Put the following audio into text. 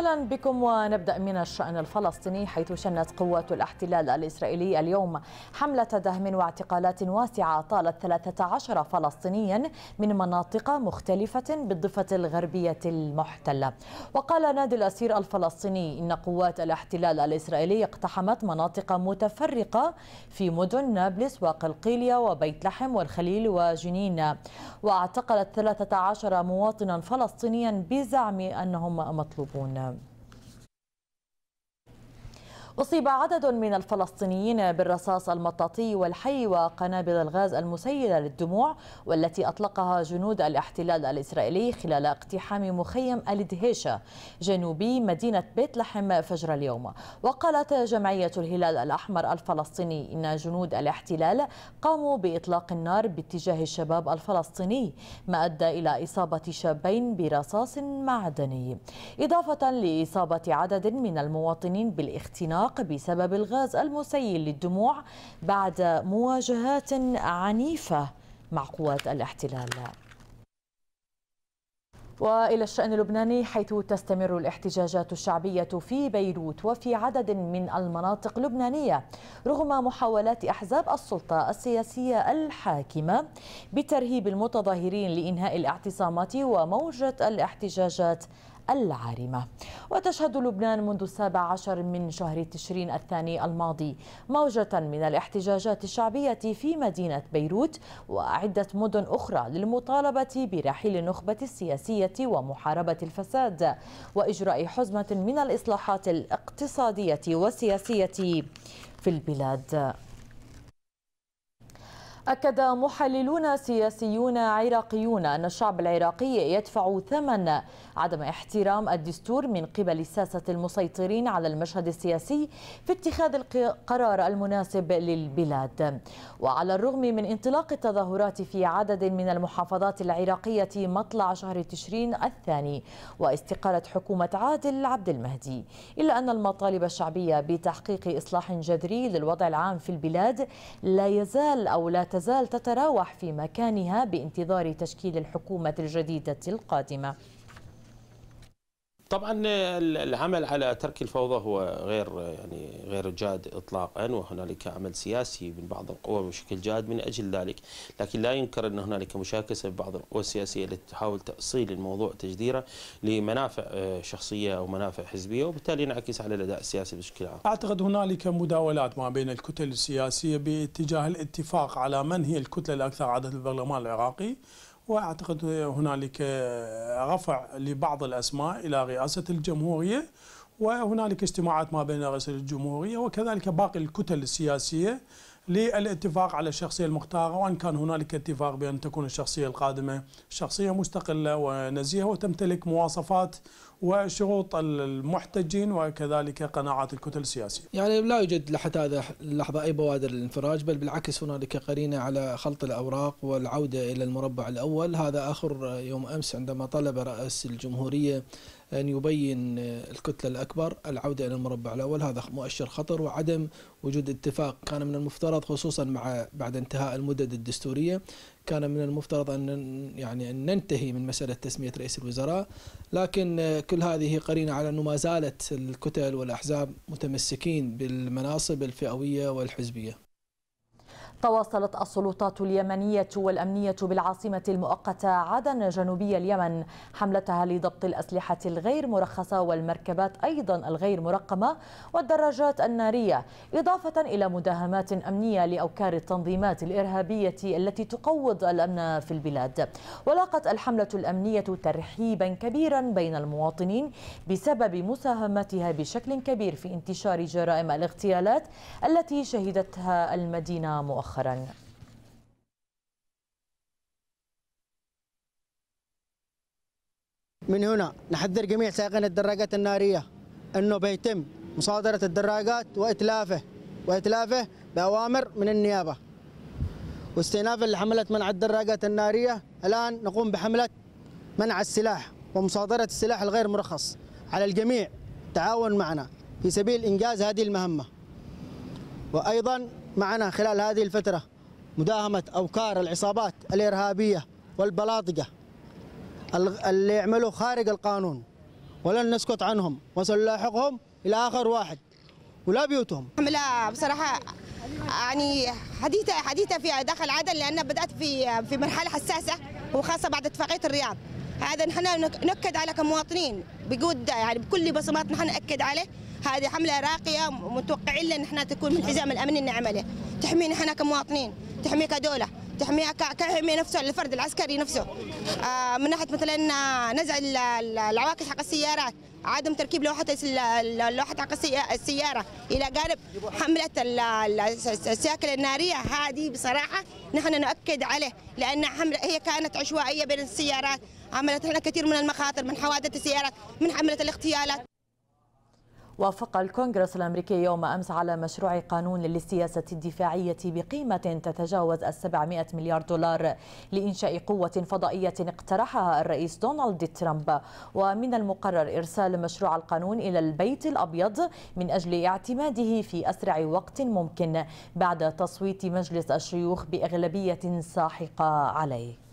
اهلا بكم ونبدا من الشان الفلسطيني حيث شنت قوات الاحتلال الاسرائيلي اليوم حمله دهم واعتقالات واسعه طالت 13 فلسطينيا من مناطق مختلفه بالضفه الغربيه المحتله. وقال نادي الاسير الفلسطيني ان قوات الاحتلال الاسرائيلي اقتحمت مناطق متفرقه في مدن نابلس وقلقيليه وبيت لحم والخليل وجنين واعتقلت 13 مواطنا فلسطينيا بزعم انهم مطلوبون. أصيب عدد من الفلسطينيين بالرصاص المطاطي والحي وقنابل الغاز المسيلة للدموع والتي أطلقها جنود الاحتلال الإسرائيلي خلال اقتحام مخيم الدهيشة جنوبي مدينة بيت لحم فجر اليوم وقالت جمعية الهلال الأحمر الفلسطيني إن جنود الاحتلال قاموا بإطلاق النار باتجاه الشباب الفلسطيني ما أدى إلى إصابة شابين برصاص معدني إضافة لإصابة عدد من المواطنين بالاختناق العراق بسبب الغاز المسيل للدموع بعد مواجهات عنيفة مع قوات الاحتلال والى الشان اللبناني حيث تستمر الاحتجاجات الشعبيه في بيروت وفي عدد من المناطق اللبنانيه رغم محاولات احزاب السلطه السياسيه الحاكمه بترهيب المتظاهرين لانهاء الاعتصامات وموجه الاحتجاجات العارمة وتشهد لبنان منذ السابع عشر من شهر تشرين الثاني الماضي موجة من الاحتجاجات الشعبية في مدينة بيروت وعدة مدن أخرى للمطالبة برحيل النخبة السياسية ومحاربة الفساد وإجراء حزمة من الإصلاحات الاقتصادية والسياسية في البلاد أكد محللون سياسيون عراقيون أن الشعب العراقي يدفع ثمن عدم احترام الدستور من قبل ساسة المسيطرين على المشهد السياسي في اتخاذ القرار المناسب للبلاد وعلى الرغم من انطلاق التظاهرات في عدد من المحافظات العراقية مطلع شهر تشرين الثاني واستقالة حكومة عادل عبد المهدي إلا أن المطالب الشعبية بتحقيق إصلاح جذري للوضع العام في البلاد لا يزال أو لا تزال تتراوح في مكانها بانتظار تشكيل الحكومة الجديدة القادمة طبعا العمل على ترك الفوضى هو غير يعني غير جاد اطلاقا وهنالك عمل سياسي من بعض القوى بشكل جاد من اجل ذلك، لكن لا ينكر ان هنالك مشاكسه ببعض القوى السياسيه التي تحاول تاصيل الموضوع تجديره لمنافع آه، شخصيه او منافع حزبيه وبالتالي ينعكس على الاداء السياسي بشكل عام. اعتقد هنالك مداولات ما بين الكتل السياسيه باتجاه الاتفاق على من هي الكتله الاكثر عدد البرلمان العراقي واعتقد هنالك رفع لبعض الاسماء الى رئاسه الجمهوريه وهنالك اجتماعات ما بين رئيس الجمهوريه وكذلك باقي الكتل السياسيه للاتفاق على الشخصيه المختاره وان كان هنالك اتفاق بان تكون الشخصيه القادمه شخصيه مستقله ونزيهه وتمتلك مواصفات وشروط المحتجين وكذلك قناعات الكتل السياسية يعني لا يوجد لحتى هذا اللحظة أي بوادر للانفراج بل بالعكس هنالك قرينة على خلط الأوراق والعودة إلى المربع الأول هذا آخر يوم أمس عندما طلب رئيس الجمهورية أن يبين الكتلة الأكبر العودة إلى المربع الأول هذا مؤشر خطر وعدم وجود اتفاق كان من المفترض خصوصا مع بعد انتهاء المدد الدستورية كان من المفترض أن يعني أن ننتهي من مسألة تسمية رئيس الوزراء لكن كل هذه قرينة على أنه ما زالت الكتل والأحزاب متمسكين بالمناصب الفئوية والحزبية تواصلت السلطات اليمنية والأمنية بالعاصمة المؤقتة عدن جنوبي اليمن حملتها لضبط الأسلحة الغير مرخصة والمركبات أيضا الغير مرقمة والدراجات النارية إضافة إلى مداهمات أمنية لأوكار التنظيمات الإرهابية التي تقوض الأمن في البلاد ولاقت الحملة الأمنية ترحيبا كبيرا بين المواطنين بسبب مساهمتها بشكل كبير في انتشار جرائم الاغتيالات التي شهدتها المدينة مؤخرا مؤخرا من هنا نحذر جميع سائقين الدراجات النارية أنه بيتم مصادرة الدراجات وإتلافه وإتلافه بأوامر من النيابة واستئناف اللي حملت منع الدراجات النارية الآن نقوم بحملة منع السلاح ومصادرة السلاح الغير مرخص على الجميع تعاون معنا في سبيل إنجاز هذه المهمة وأيضا معنا خلال هذه الفترة مداهمة أوكار العصابات الإرهابية والبلاطقة اللي يعملوا خارج القانون ولن نسكت عنهم وسنلاحقهم إلى آخر واحد ولا بيوتهم لا بصراحة يعني حديثة حديثة في داخل عدن لأن بدأت في في مرحلة حساسة وخاصة بعد اتفاقية الرياض هذا نحن نؤكد على كمواطنين بجود يعني بكل بصمات نحن نؤكد عليه هذه حملة راقية متوقعين لنا نحن تكون من حزام الأمن اللي نعمله تحمينا نحن كمواطنين تحمي كدولة تحمي كحمي نفسه الفرد العسكري نفسه آه، من ناحية مثلا آه، نزع العواكس حق السيارات عدم تركيب لوحة اللوحة حق السيارة إلى جانب حملة السياكل النارية هذه بصراحة نحن نؤكد عليه لأن حملة هي كانت عشوائية بين السيارات عملت هنا كثير من المخاطر من حوادث السيارات من حملة الاغتيالات وافق الكونغرس الأمريكي يوم أمس على مشروع قانون للسياسة الدفاعية بقيمة تتجاوز ال 700 مليار دولار لإنشاء قوة فضائية اقترحها الرئيس دونالد ترامب ومن المقرر إرسال مشروع القانون إلى البيت الأبيض من أجل اعتماده في أسرع وقت ممكن بعد تصويت مجلس الشيوخ بأغلبية ساحقة عليه